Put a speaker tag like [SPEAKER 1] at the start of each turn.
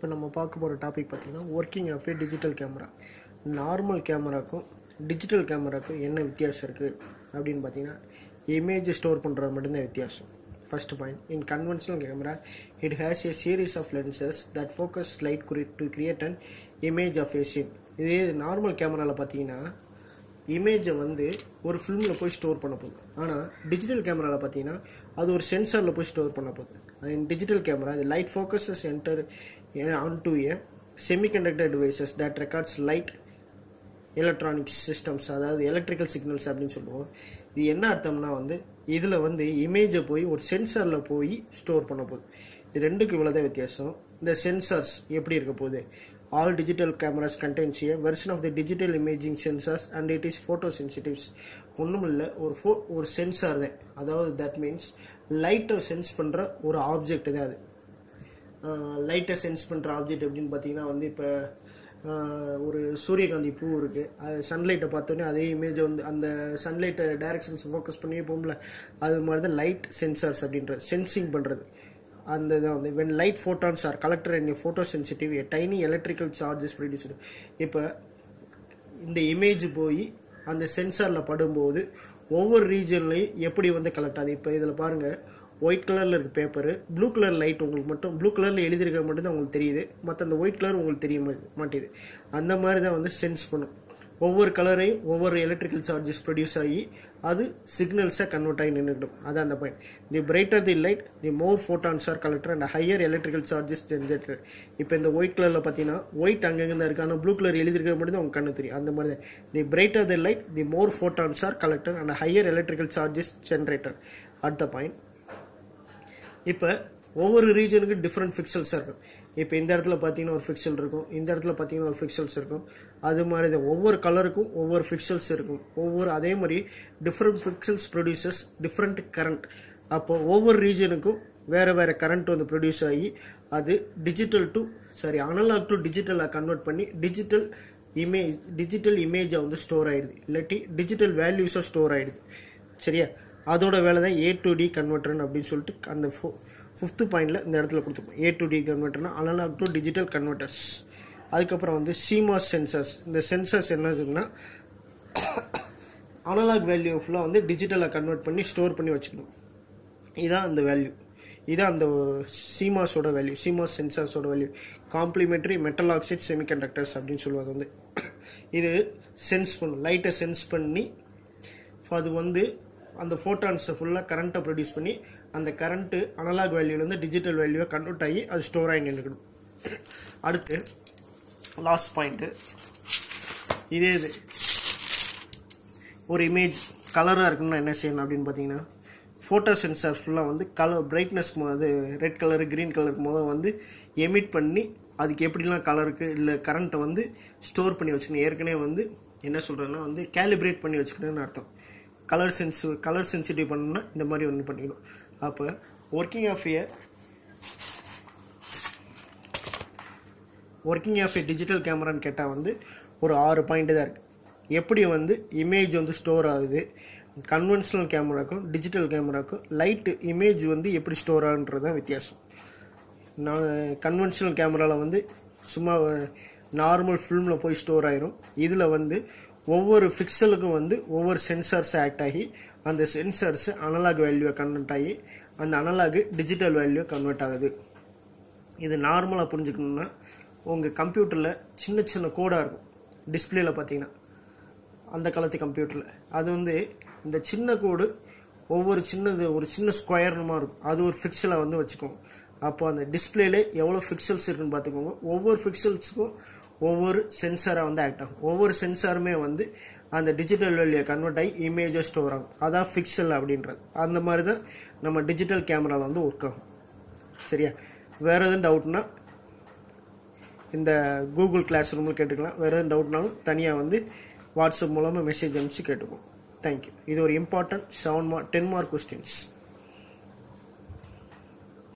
[SPEAKER 1] இப்போ நம்ம பார்க்க போகிற டாபிக் பார்த்திங்கன்னா working of digital camera normal கேமராக்கும் டிஜிட்டல் கேமராக்கும் என்ன வித்தியாசம் இருக்குது அப்படின்னு பார்த்தீங்கன்னா இமேஜ் ஸ்டோர் பண்ணுறது மட்டும்தான் வித்தியாசம் first point in conventional camera it has a series of lenses that focus light குறி to create and image of a scene இதே நார்மல் கேமராவில் பார்த்தீங்கன்னா இமேஜை வந்து ஒரு ஃபிலிமில் போய் ஸ்டோர் பண்ண போகுது ஆனால் டிஜிட்டல் கேமராவில் பார்த்தீங்கன்னா அது ஒரு சென்சாரில் போய் ஸ்டோர் பண்ண போகுது அது டிஜிட்டல் கேமரா இது light focuses enter on to a semiconductor devices that records light electronics systems அதாவது எலக்ட்ரிக்கல் சிக்னல்ஸ் அப்படின்னு சொல்லுவோம் இது என்ன அர்த்தம்னா வந்து இதில் வந்து இமேஜை போய் ஒரு சென்சாரில் போய் ஸ்டோர் பண்ண போகுது இது ரெண்டுக்கு இவ்வளோதான் வித்தியாசம் இந்த சென்சார்ஸ் எப்படி இருக்க போகுது All digital cameras contains a version of the digital imaging sensors and it is photosensitives ஒன்றும் இல்லை ஒரு ஃபோ ஒரு சென்சார் தான் அதாவது தட் மீன்ஸ் லைட்டை சென்ஸ் பண்ணுற ஒரு ஆப்ஜெக்ட் தான் அது லைட்டை சென்ஸ் பண்ணுற ஆப்ஜெக்ட் எப்படின்னு பார்த்தீங்கன்னா வந்து இப்போ ஒரு சூரியகாந்தி பூ இருக்குது அது சன்லைட்டை பார்த்தோன்னே அதே இமேஜை வந்து அந்த சன்லைட்டை டைரக்ஷன்ஸ் ஃபோக்கஸ் பண்ணியே போகும்ல அது மாதிரி தான் லைட் சென்சார்ஸ் அப்படின்ற சென்சிங் பண்ணுறது அந்த இதை வந்து when light photons are collector and photo sensitive a tiny electrical charges produced இப்போ இந்த இமேஜ் போய் அந்த சென்சாரில் படும்போது ஒவ்வொரு ரீஜன்லையும் எப்படி வந்து கலெக்ட் ஆகுது இப்போ இதில் பாருங்கள் ஒயிட் கலரில் இருக்க பேப்பரு ப்ளூ கலர் லைட் உங்களுக்கு மட்டும் ப்ளூ கலரில் எழுதியிருக்க மட்டும்தான் உங்களுக்கு தெரியுது மற்ற அந்த ஒயிட் கலர் உங்களுக்கு தெரிய மாட்டேது அந்த மாதிரி தான் வந்து சென்ஸ் பண்ணும் ஒவ்வொரு கலரையும் ஒவ்வொரு எலக்ட்ரிக்கல் சார்ஜஸ் ப்ரொடியூஸ் ஆகி அது சிக்னல்ஸை கன்வெர்ட் ஆகி நின்றுடும் அதான் அந்த point the brighter the light the more photons are collector and higher electrical charges generator இப்போ இந்த ஒயிட் கலரில் பார்த்தீங்கன்னா ஒயிட் அங்கங்கே தான் ஆனால் ப்ளூ கலர் எழுதிருக்க முடியும் அவங்க கண்ணு தெரியும் அந்த மாதிரி தான் the brighter the light the more photons are collector and higher electrical charges generator at the point இப்போ ஒவ்வொரு ரீஜனுக்கும் டிஃப்ரெண்ட் ஃபிக்சல்ஸ் இருக்கும் இப்போ இந்த இடத்துல பார்த்தீங்கன்னா ஒரு ஃபிக்சல் இருக்கும் இந்த இடத்துல பார்த்தீங்கன்னா ஒரு ஃபிக்சல்ஸ் இருக்கும் அது மாதிரி தான் ஒவ்வொரு கலருக்கும் ஒவ்வொரு ஃபிக்சல்ஸ் இருக்கும் ஒவ்வொரு அதே மாதிரி different pixels producers different current அப்போ ஒவ்வொரு ரீஜனுக்கும் வேறு வேறு கரண்ட் வந்து ப்ரொடியூஸ் ஆகி அது digital to sorry analog to டிஜிட்டலாக கன்வெர்ட் பண்ணி டிஜிட்டல் இமேஜ் டிஜிட்டல் இமேஜாக வந்து ஸ்டோர் ஆகிடுது இல்லாட்டி டிஜிட்டல் வேல்யூஸாக ஸ்டோர் ஆகிடுது சரியா அதோட வேலை தான் ஏ டு டி கன்வெர்டர்னு அப்படின்னு சொல்லிட்டு அந்த ஃபோ ஃபிஃப்த்து பாயிண்டில் இந்த இடத்துல கொடுத்துருப்போம் ஏ டு டி கன்வெர்ட்டர்னா அனலாக் டு டிஜிட்டல் கன்வெர்ட்டர்ஸ் அதுக்கப்புறம் வந்து சீமாஸ் சென்சர்ஸ் இந்த சென்சர்ஸ் என்ன வச்சுக்கோன்னா அனலாக் வேல்யூ ஃபுல்லாக வந்து டிஜிட்டலாக கன்வெர்ட் பண்ணி ஸ்டோர் பண்ணி வச்சுக்கணும் இதான் அந்த வேல்யூ இதான் அந்த சீமாஸோட வேல்யூ சீமாஸ் சென்சார்ஸோட value complementary metal oxide semiconductors அப்படின்னு சொல்லுவது வந்து இது சென்ஸ் பண்ணும் லைட்டை சென்ஸ் பண்ணி அது வந்து அந்த ஃபோட்டான்ஸை ஃபுல்லாக கரண்ட்டை ப்ரொடியூஸ் பண்ணி அந்த கரண்ட்டு அனலாக் வேல்யூலேருந்து டிஜிட்டல் வேல்யூவை கன்வெர்ட் ஆகி அது ஸ்டோர் ஆகி நின்றுக்கணும் அடுத்து லாஸ்ட் பாயிண்ட்டு இதே இது ஒரு இமேஜ் கலராக இருக்கணும்னா என்ன செய்யணும் அப்படின்னு பார்த்தீங்கன்னா ஃபோட்டோ சென்சார் ஃபுல்லாக வந்து கலர் பிரைட்னஸ் அது ரெட் கலரு க்ரீன் கலருக்கு மொதல் வந்து எமிட் பண்ணி அதுக்கு எப்படிலாம் கலருக்கு இல்லை கரண்ட்டை வந்து ஸ்டோர் பண்ணி வச்சுக்கணும் ஏற்கனவே வந்து என்ன சொல்கிறேன்னா வந்து கேலிப்ரேட் பண்ணி வச்சுக்கணுன்னு அர்த்தம் கலர் சென்ஸ் கலர் சென்சிட்டிவ் பண்ணணும்னா இந்த மாதிரி ஒன்று பண்ணிக்கணும் அப்போ working of a working of a digital கேமரான்னு கேட்டால் வந்து ஒரு ஆறு பாயிண்ட் தான் இருக்குது எப்படி வந்து இமேஜ் வந்து ஸ்டோர் ஆகுது கன்வென்ஷனல் கேமராக்கும் டிஜிட்டல் கேமராக்கும் லைட்டு இமேஜ் வந்து எப்படி ஸ்டோர் ஆகுன்றது தான் வித்தியாசம் நான் கன்வென்ஷனல் கேமராவில் வந்து சும்மா நார்மல் ஃபில்மில் போய் ஸ்டோர் ஆயிரும் இதில் வந்து ஒவ்வொரு ஃபிக்சலுக்கும் வந்து ஒவ்வொரு சென்சர்ஸ் ஆக்ட் ஆகி அந்த சென்சர்ஸ் அனலாக் வேல்யூவை கன்வெர்ட் ஆகி அந்த அனலாக் டிஜிட்டல் வேல்யூவை கன்வெர்ட் ஆகுது இது நார்மலாக புரிஞ்சுக்கணுன்னா உங்கள் கம்ப்யூட்டரில் சின்ன சின்ன கோடாக இருக்கும் டிஸ்பிளேயில் பார்த்தீங்கன்னா அந்த காலத்து கம்ப்யூட்டரில் அது வந்து இந்த சின்ன கோடு ஒவ்வொரு சின்னது ஒரு சின்ன ஸ்கொயர்னுமா இருக்கும் அது ஒரு ஃபிக்சலாக வந்து வச்சுக்கோங்க அப்போ அந்த டிஸ்பிளேல எவ்வளோ ஃபிக்சல்ஸ் இருக்குன்னு பார்த்துக்கோங்க ஒவ்வொரு ஃபிக்சல்ஸுக்கும் ஒவ்வொரு சென்சாராக வந்து ஆக்ட் ஆகும் ஒவ்வொரு சென்சாருமே வந்து அந்த டிஜிட்டல் வேல்யூ கன்வெர்ட் ஆகி இமேஜை ஸ்டோர் ஆகும் அதான் ஃபிக்சல் அப்படின்றது அந்த மாதிரி தான் நம்ம டிஜிட்டல் கேமராவில் வந்து ஒர்க் ஆகும் சரியா வேறு எதுவும் டவுட்னா இந்த கூகுள் கிளாஸ் ரூமில் கேட்டுக்கலாம் வேறு எதுவும் டவுட்னாலும் தனியாக வந்து வாட்ஸ்அப் மூலமாக மெசேஜ் அனுப்பிச்சு கேட்டுக்கோம் தேங்க்யூ இது ஒரு important seven mark ten mark questions